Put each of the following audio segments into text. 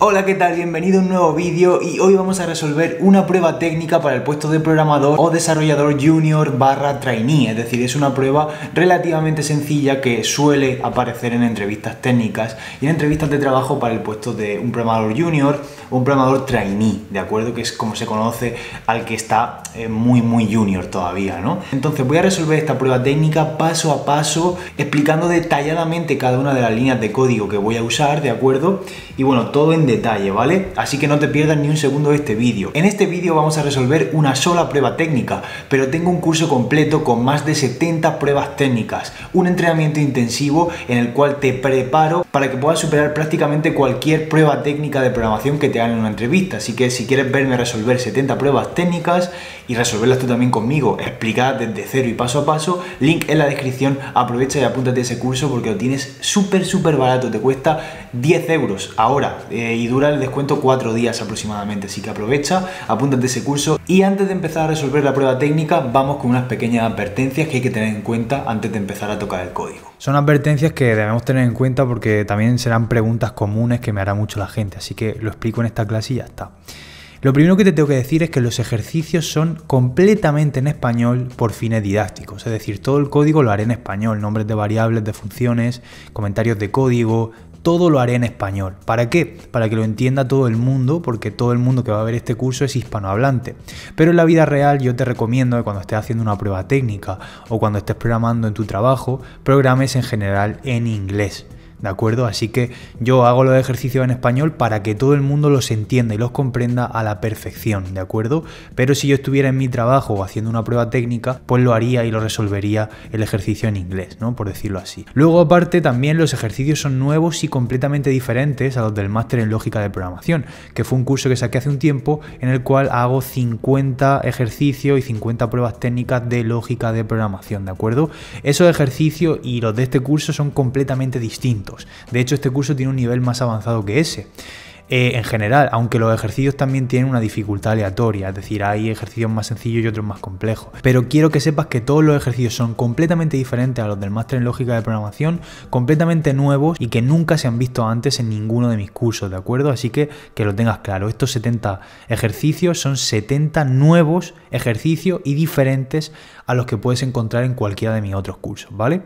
Hola qué tal, bienvenido a un nuevo vídeo y hoy vamos a resolver una prueba técnica para el puesto de programador o desarrollador junior barra trainee, es decir, es una prueba relativamente sencilla que suele aparecer en entrevistas técnicas y en entrevistas de trabajo para el puesto de un programador junior o un programador trainee, ¿de acuerdo? Que es como se conoce al que está muy, muy junior todavía, ¿no? Entonces voy a resolver esta prueba técnica paso a paso, explicando detalladamente cada una de las líneas de código que voy a usar, ¿de acuerdo? Y bueno, todo en detalle, ¿vale? Así que no te pierdas ni un segundo de este vídeo. En este vídeo vamos a resolver una sola prueba técnica, pero tengo un curso completo con más de 70 pruebas técnicas, un entrenamiento intensivo en el cual te preparo para que puedas superar prácticamente cualquier prueba técnica de programación que te hagan en una entrevista. Así que si quieres verme resolver 70 pruebas técnicas, y resolverlas tú también conmigo, explicadas desde cero y paso a paso. Link en la descripción, aprovecha y apúntate a ese curso porque lo tienes súper, súper barato, te cuesta 10 euros ahora eh, y dura el descuento 4 días aproximadamente, así que aprovecha, apúntate a ese curso y antes de empezar a resolver la prueba técnica vamos con unas pequeñas advertencias que hay que tener en cuenta antes de empezar a tocar el código. Son advertencias que debemos tener en cuenta porque también serán preguntas comunes que me hará mucho la gente, así que lo explico en esta clase y ya está. Lo primero que te tengo que decir es que los ejercicios son completamente en español por fines didácticos, es decir, todo el código lo haré en español, nombres de variables, de funciones, comentarios de código, todo lo haré en español. ¿Para qué? Para que lo entienda todo el mundo, porque todo el mundo que va a ver este curso es hispanohablante. Pero en la vida real yo te recomiendo que cuando estés haciendo una prueba técnica o cuando estés programando en tu trabajo, programes en general en inglés. ¿De acuerdo? Así que yo hago los ejercicios en español para que todo el mundo los entienda y los comprenda a la perfección, ¿de acuerdo? Pero si yo estuviera en mi trabajo haciendo una prueba técnica, pues lo haría y lo resolvería el ejercicio en inglés, ¿no? Por decirlo así. Luego, aparte, también los ejercicios son nuevos y completamente diferentes a los del máster en lógica de programación, que fue un curso que saqué hace un tiempo en el cual hago 50 ejercicios y 50 pruebas técnicas de lógica de programación, ¿de acuerdo? Esos ejercicios y los de este curso son completamente distintos. De hecho, este curso tiene un nivel más avanzado que ese. Eh, en general, aunque los ejercicios también tienen una dificultad aleatoria, es decir, hay ejercicios más sencillos y otros más complejos. Pero quiero que sepas que todos los ejercicios son completamente diferentes a los del máster en lógica de programación, completamente nuevos y que nunca se han visto antes en ninguno de mis cursos, ¿de acuerdo? Así que que lo tengas claro, estos 70 ejercicios son 70 nuevos ejercicios y diferentes a los que puedes encontrar en cualquiera de mis otros cursos, ¿vale?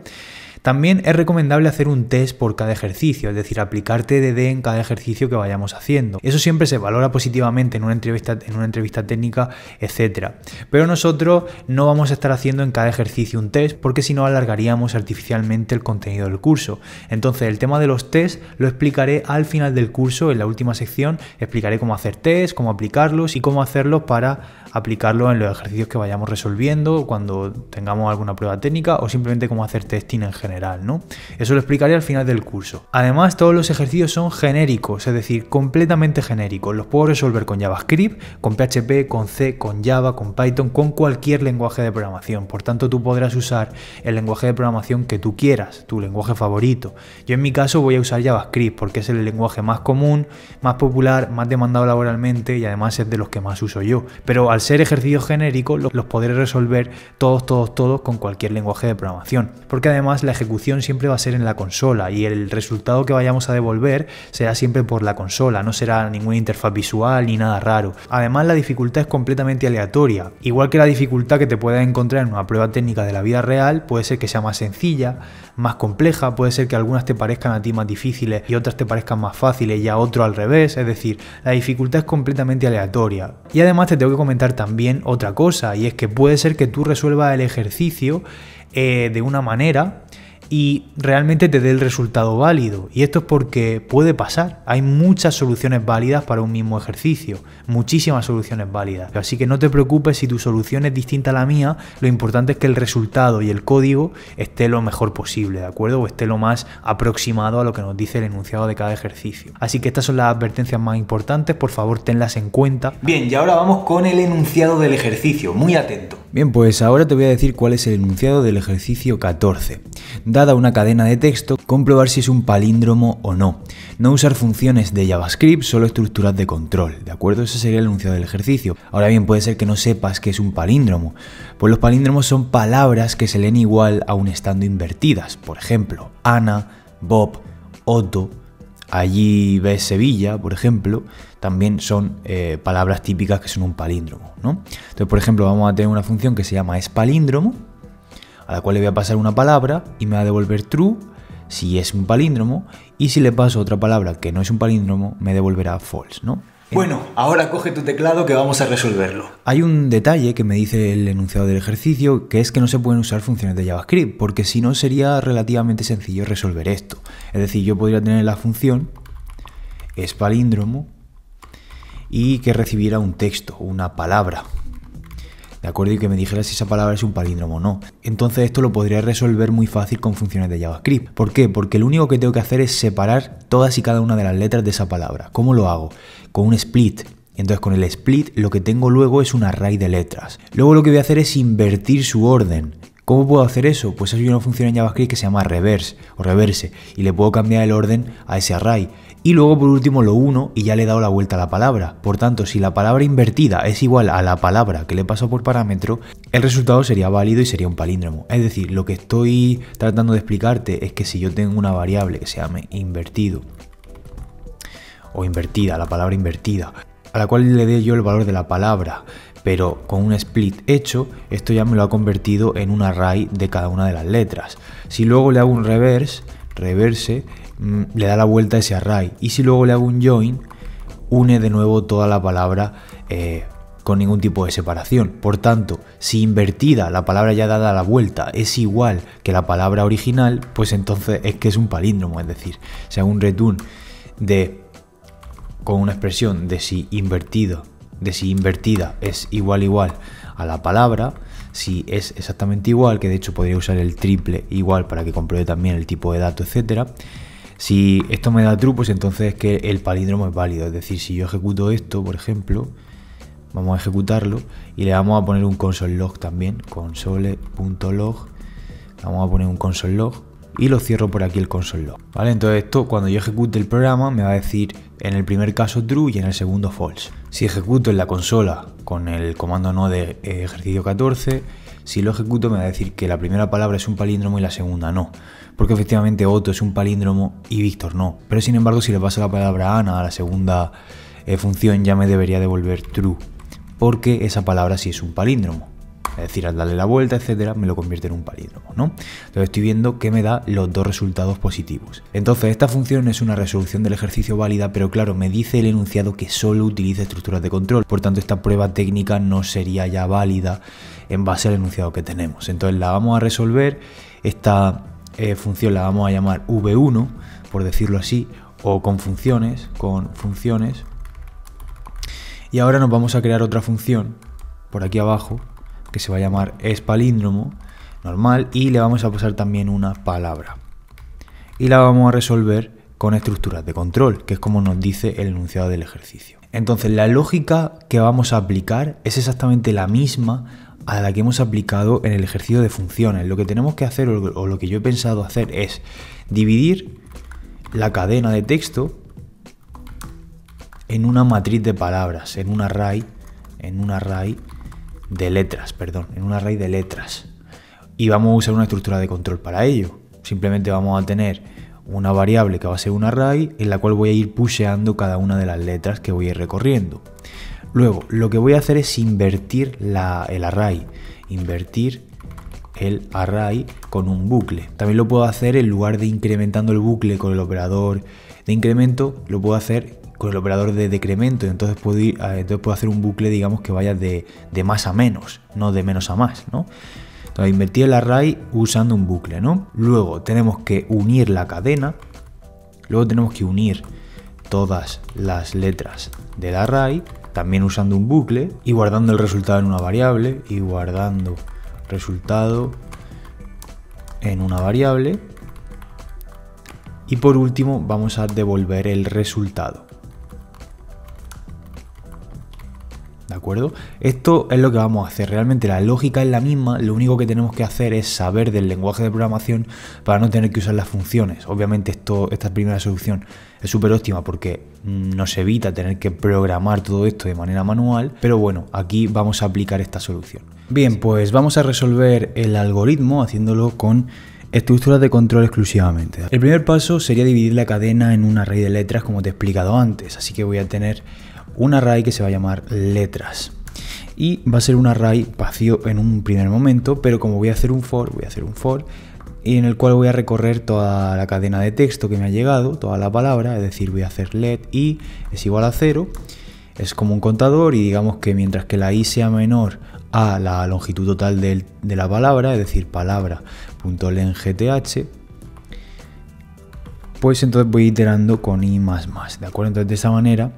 También es recomendable hacer un test por cada ejercicio, es decir, aplicar TDD en cada ejercicio que vayamos haciendo. Eso siempre se valora positivamente en una entrevista, en una entrevista técnica, etc. Pero nosotros no vamos a estar haciendo en cada ejercicio un test porque si no alargaríamos artificialmente el contenido del curso. Entonces el tema de los tests lo explicaré al final del curso, en la última sección, explicaré cómo hacer test, cómo aplicarlos y cómo hacerlos para aplicarlo en los ejercicios que vayamos resolviendo cuando tengamos alguna prueba técnica o simplemente cómo hacer testing en general. ¿no? Eso lo explicaré al final del curso. Además, todos los ejercicios son genéricos, es decir, completamente genéricos. Los puedo resolver con JavaScript, con PHP, con C, con Java, con Python, con cualquier lenguaje de programación. Por tanto, tú podrás usar el lenguaje de programación que tú quieras, tu lenguaje favorito. Yo en mi caso voy a usar JavaScript porque es el lenguaje más común, más popular, más demandado laboralmente y además es de los que más uso yo. Pero al ser ejercicios genéricos, los podré resolver todos, todos, todos con cualquier lenguaje de programación. Porque además la ejecución siempre va a ser en la consola y el resultado que vayamos a devolver será siempre por la consola, no será ninguna interfaz visual ni nada raro. Además la dificultad es completamente aleatoria, igual que la dificultad que te puedas encontrar en una prueba técnica de la vida real puede ser que sea más sencilla, más compleja, puede ser que algunas te parezcan a ti más difíciles y otras te parezcan más fáciles y a otro al revés, es decir, la dificultad es completamente aleatoria. Y además te tengo que comentar también otra cosa y es que puede ser que tú resuelvas el ejercicio eh, de una manera y realmente te dé el resultado válido. Y esto es porque puede pasar. Hay muchas soluciones válidas para un mismo ejercicio, muchísimas soluciones válidas. Así que no te preocupes si tu solución es distinta a la mía, lo importante es que el resultado y el código esté lo mejor posible, ¿de acuerdo? O esté lo más aproximado a lo que nos dice el enunciado de cada ejercicio. Así que estas son las advertencias más importantes, por favor tenlas en cuenta. Bien, y ahora vamos con el enunciado del ejercicio, muy atento. Bien, pues ahora te voy a decir cuál es el enunciado del ejercicio 14. Dada una cadena de texto, comprobar si es un palíndromo o no. No usar funciones de JavaScript, solo estructuras de control, ¿de acuerdo? Ese sería el enunciado del ejercicio. Ahora bien, puede ser que no sepas qué es un palíndromo. Pues los palíndromos son palabras que se leen igual aún estando invertidas. Por ejemplo, Ana, Bob, Otto, Allí ves Sevilla, por ejemplo, también son eh, palabras típicas que son un palíndromo, ¿no? Entonces, por ejemplo, vamos a tener una función que se llama es palíndromo, a la cual le voy a pasar una palabra y me va a devolver true si es un palíndromo, y si le paso otra palabra que no es un palíndromo, me devolverá false, ¿no? Bueno, ahora coge tu teclado que vamos a resolverlo. Hay un detalle que me dice el enunciado del ejercicio, que es que no se pueden usar funciones de JavaScript, porque si no sería relativamente sencillo resolver esto. Es decir, yo podría tener la función es palíndromo y que recibiera un texto, una palabra, ¿de acuerdo? Y que me dijera si esa palabra es un palíndromo o no. Entonces esto lo podría resolver muy fácil con funciones de JavaScript. ¿Por qué? Porque lo único que tengo que hacer es separar todas y cada una de las letras de esa palabra. ¿Cómo lo hago? Con un split. Entonces con el split lo que tengo luego es un array de letras. Luego lo que voy a hacer es invertir su orden. ¿Cómo puedo hacer eso? Pues hay una función en JavaScript que se llama reverse o reverse y le puedo cambiar el orden a ese array. Y luego por último lo uno y ya le he dado la vuelta a la palabra. Por tanto, si la palabra invertida es igual a la palabra que le paso por parámetro, el resultado sería válido y sería un palíndromo. Es decir, lo que estoy tratando de explicarte es que si yo tengo una variable que se llame invertido o invertida, la palabra invertida, a la cual le dé yo el valor de la palabra, pero con un split hecho, esto ya me lo ha convertido en un array de cada una de las letras. Si luego le hago un reverse, reverse, Mm, le da la vuelta a ese array. Y si luego le hago un join, une de nuevo toda la palabra eh, con ningún tipo de separación. Por tanto, si invertida la palabra ya dada la vuelta es igual que la palabra original, pues entonces es que es un palíndromo, es decir, si hago un return de con una expresión de si invertido, de si invertida es igual igual a la palabra, si es exactamente igual, que de hecho podría usar el triple igual para que compruebe también el tipo de dato, etcétera si esto me da true, pues entonces que el palíndromo es válido. Es decir, si yo ejecuto esto, por ejemplo, vamos a ejecutarlo y le vamos a poner un console log también, console.log, le vamos a poner un console.log y lo cierro por aquí el console log, ¿vale? Entonces esto cuando yo ejecute el programa me va a decir en el primer caso true y en el segundo false. Si ejecuto en la consola con el comando no de ejercicio 14 si lo ejecuto me va a decir que la primera palabra es un palíndromo y la segunda no. Porque efectivamente Otto es un palíndromo y Víctor no. Pero sin embargo si le paso la palabra Ana a la segunda eh, función ya me debería devolver true. Porque esa palabra sí es un palíndromo es decir, al darle la vuelta, etcétera, me lo convierte en un palíndromo, ¿no? Entonces estoy viendo que me da los dos resultados positivos. Entonces, esta función es una resolución del ejercicio válida, pero claro, me dice el enunciado que solo utiliza estructuras de control, por tanto, esta prueba técnica no sería ya válida en base al enunciado que tenemos. Entonces, la vamos a resolver, esta eh, función la vamos a llamar v1, por decirlo así, o con funciones, con funciones. Y ahora nos vamos a crear otra función por aquí abajo que se va a llamar es palíndromo normal y le vamos a pasar también una palabra. Y la vamos a resolver con estructuras de control, que es como nos dice el enunciado del ejercicio. Entonces, la lógica que vamos a aplicar es exactamente la misma a la que hemos aplicado en el ejercicio de funciones. Lo que tenemos que hacer o lo que yo he pensado hacer es dividir la cadena de texto en una matriz de palabras, en un array, en un array de letras, perdón, en un array de letras. Y vamos a usar una estructura de control para ello. Simplemente vamos a tener una variable que va a ser un array en la cual voy a ir pusheando cada una de las letras que voy a ir recorriendo. Luego, lo que voy a hacer es invertir la, el array. Invertir el array con un bucle. También lo puedo hacer en lugar de incrementando el bucle con el operador de incremento, lo puedo hacer con el operador de decremento, entonces puedo, hacer un bucle, digamos, que vaya de, más a menos, no de menos a más, ¿no? Entonces invertí el array usando un bucle, ¿no? Luego tenemos que unir la cadena, luego tenemos que unir todas las letras del array, también usando un bucle y guardando el resultado en una variable y guardando resultado en una variable. Y por último vamos a devolver el resultado. ¿de acuerdo? Esto es lo que vamos a hacer, realmente la lógica es la misma, lo único que tenemos que hacer es saber del lenguaje de programación para no tener que usar las funciones. Obviamente esto, esta primera solución es súper óptima porque mm, nos evita tener que programar todo esto de manera manual, pero bueno, aquí vamos a aplicar esta solución. Bien, pues vamos a resolver el algoritmo haciéndolo con estructuras de control exclusivamente. El primer paso sería dividir la cadena en una array de letras como te he explicado antes, así que voy a tener un array que se va a llamar letras. Y va a ser un array vacío en un primer momento, pero como voy a hacer un for, voy a hacer un for, y en el cual voy a recorrer toda la cadena de texto que me ha llegado, toda la palabra, es decir, voy a hacer let i es igual a cero es como un contador y digamos que mientras que la i sea menor a la longitud total de, la palabra, es decir, palabra.length, pues entonces voy iterando con i++, ¿de acuerdo? Entonces de esa manera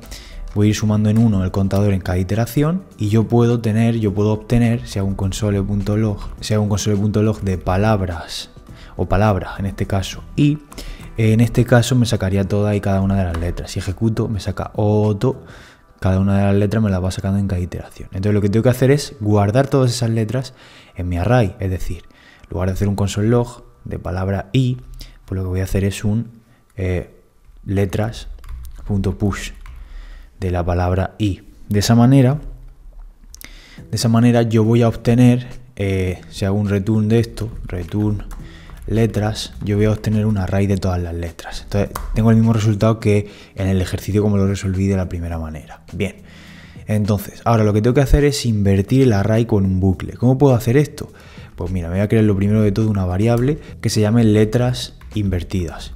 voy a ir sumando en uno el contador en cada iteración y yo puedo tener, yo puedo obtener, si hago un console.log, si hago un console.log de palabras o palabras en este caso y eh, en este caso me sacaría toda y cada una de las letras. Si ejecuto me saca auto, cada una de las letras me las va sacando en cada iteración. Entonces lo que tengo que hacer es guardar todas esas letras en mi array, es decir, en lugar de hacer un console.log de palabra y pues lo que voy a hacer es un eh, letras.push de la palabra y. De esa manera, de esa manera yo voy a obtener, eh, si hago un return de esto, return letras, yo voy a obtener un array de todas las letras. Entonces tengo el mismo resultado que en el ejercicio como lo resolví de la primera manera. Bien, entonces, ahora lo que tengo que hacer es invertir el array con un bucle. ¿Cómo puedo hacer esto? Pues mira, me voy a crear lo primero de todo una variable que se llame letras invertidas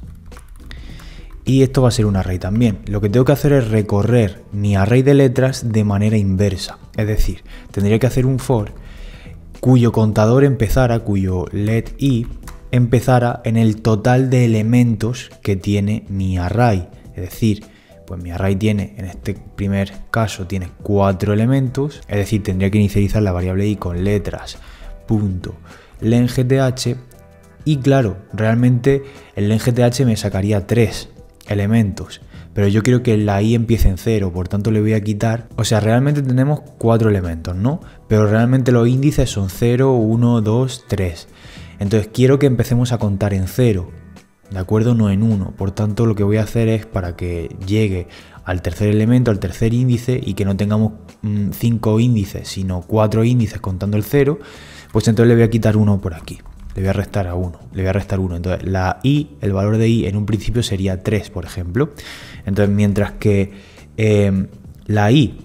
y esto va a ser un array también. Lo que tengo que hacer es recorrer mi array de letras de manera inversa. Es decir, tendría que hacer un for cuyo contador empezara, cuyo let i empezara en el total de elementos que tiene mi array. Es decir, pues mi array tiene, en este primer caso, tiene cuatro elementos. Es decir, tendría que inicializar la variable i con letras punto length y claro, realmente el length me sacaría tres elementos, pero yo quiero que la i empiece en cero, por tanto le voy a quitar, o sea, realmente tenemos cuatro elementos, ¿no? Pero realmente los índices son 0, 1, 2, 3. Entonces quiero que empecemos a contar en cero, ¿de acuerdo? No en 1. Por tanto, lo que voy a hacer es para que llegue al tercer elemento, al tercer índice, y que no tengamos 5 mm, índices, sino cuatro índices contando el 0, pues entonces le voy a quitar uno por aquí le voy a restar a 1, le voy a restar 1. Entonces la i, el valor de i en un principio sería 3, por ejemplo. Entonces mientras que em, la i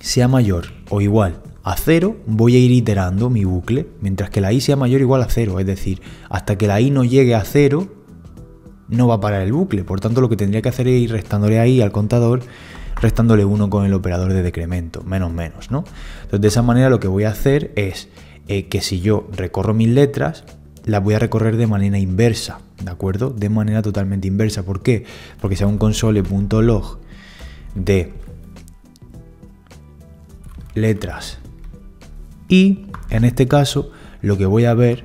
sea mayor o igual a 0, voy a ir iterando mi bucle, mientras que la i sea mayor o igual a 0. Es decir, hasta que la i no llegue a 0, no va a parar el bucle. Por tanto, lo que tendría que hacer es ir restándole i al contador, restándole 1 con el operador de decremento, menos menos, ¿no? Entonces de esa manera lo que voy a hacer es... Eh, que si yo recorro mis letras, las voy a recorrer de manera inversa, ¿de acuerdo? De manera totalmente inversa. ¿Por qué? Porque sea un console.log de letras y en este caso lo que voy a ver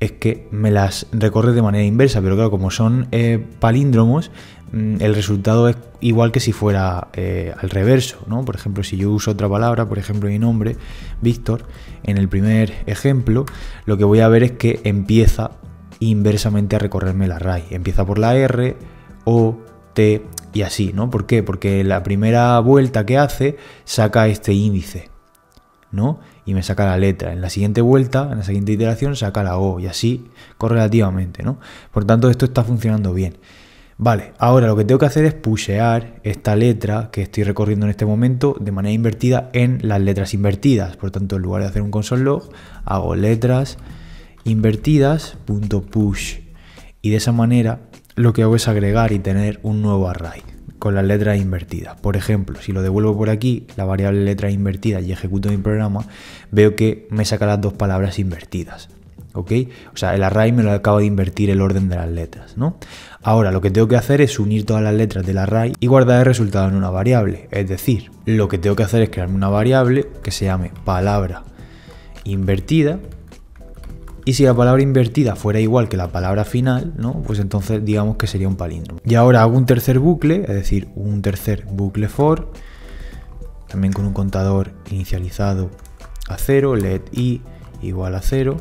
es que me las recorre de manera inversa, pero claro, como son eh, palíndromos, mm, el resultado es igual que si fuera eh, al reverso, ¿no? Por ejemplo, si yo uso otra palabra, por ejemplo mi nombre, Víctor, en el primer ejemplo, lo que voy a ver es que empieza inversamente a recorrerme la RAI. Empieza por la R, O, T y así, ¿no? ¿Por qué? Porque la primera vuelta que hace saca este índice, ¿no? y me saca la letra. En la siguiente vuelta, en la siguiente iteración, saca la O y así correlativamente, ¿no? Por tanto, esto está funcionando bien. Vale, ahora lo que tengo que hacer es pushear esta letra que estoy recorriendo en este momento de manera invertida en las letras invertidas. Por tanto, en lugar de hacer un console log, hago letras invertidas push y de esa manera lo que hago es agregar y tener un nuevo array con las letras invertidas. Por ejemplo, si lo devuelvo por aquí, la variable letra invertida y ejecuto mi programa, veo que me saca las dos palabras invertidas. ¿Ok? O sea, el array me lo acaba de invertir el orden de las letras, ¿no? Ahora, lo que tengo que hacer es unir todas las letras del array y guardar el resultado en una variable. Es decir, lo que tengo que hacer es crearme una variable que se llame palabra invertida y si la palabra invertida fuera igual que la palabra final, ¿no? pues entonces digamos que sería un palíndromo. Y ahora hago un tercer bucle, es decir, un tercer bucle for, también con un contador inicializado a 0, let i igual a 0,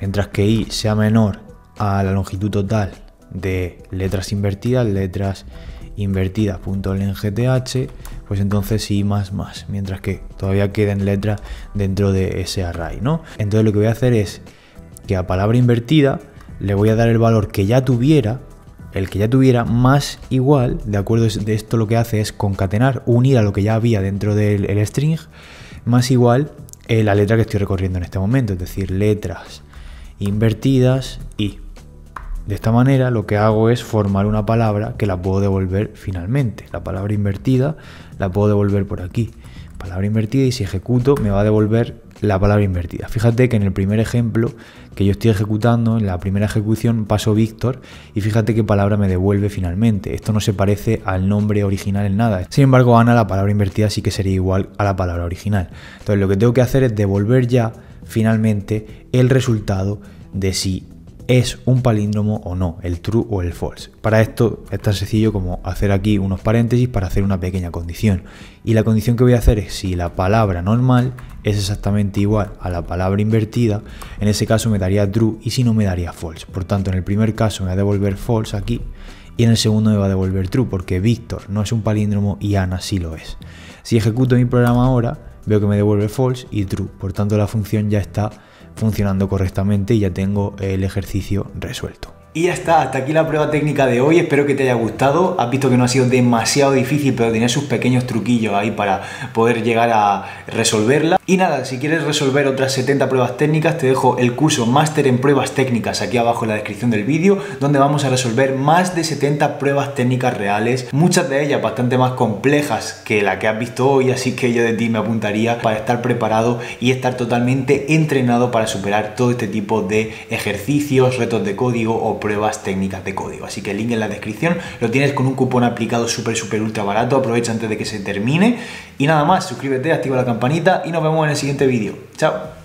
mientras que i sea menor a la longitud total de letras invertidas, letras invertida.length, pues entonces y más más, mientras que todavía queden letras dentro de ese array, ¿no? Entonces lo que voy a hacer es que a palabra invertida le voy a dar el valor que ya tuviera, el que ya tuviera más igual, de acuerdo de esto lo que hace es concatenar, unir a lo que ya había dentro del string, más igual eh, la letra que estoy recorriendo en este momento, es decir, letras invertidas y de esta manera lo que hago es formar una palabra que la puedo devolver finalmente. La palabra invertida la puedo devolver por aquí. Palabra invertida y si ejecuto me va a devolver la palabra invertida. Fíjate que en el primer ejemplo que yo estoy ejecutando, en la primera ejecución paso Víctor y fíjate qué palabra me devuelve finalmente. Esto no se parece al nombre original en nada. Sin embargo, Ana, la palabra invertida sí que sería igual a la palabra original. Entonces lo que tengo que hacer es devolver ya finalmente el resultado de si es un palíndromo o no, el true o el false. Para esto es tan sencillo como hacer aquí unos paréntesis para hacer una pequeña condición. Y la condición que voy a hacer es si la palabra normal es exactamente igual a la palabra invertida, en ese caso me daría true y si no me daría false. Por tanto, en el primer caso me va a devolver false aquí y en el segundo me va a devolver true porque Víctor no es un palíndromo y Ana sí lo es. Si ejecuto mi programa ahora, veo que me devuelve false y true. Por tanto, la función ya está funcionando correctamente y ya tengo el ejercicio resuelto. Y ya está, hasta aquí la prueba técnica de hoy, espero que te haya gustado. Has visto que no ha sido demasiado difícil, pero tenía sus pequeños truquillos ahí para poder llegar a resolverla. Y nada, si quieres resolver otras 70 pruebas técnicas, te dejo el curso Máster en Pruebas Técnicas aquí abajo en la descripción del vídeo, donde vamos a resolver más de 70 pruebas técnicas reales, muchas de ellas bastante más complejas que la que has visto hoy, así que yo de ti me apuntaría para estar preparado y estar totalmente entrenado para superar todo este tipo de ejercicios, retos de código o pruebas técnicas de código. Así que el link en la descripción lo tienes con un cupón aplicado súper, súper, ultra barato. Aprovecha antes de que se termine. Y nada más, suscríbete, activa la campanita y nos vemos en el siguiente vídeo. Chao.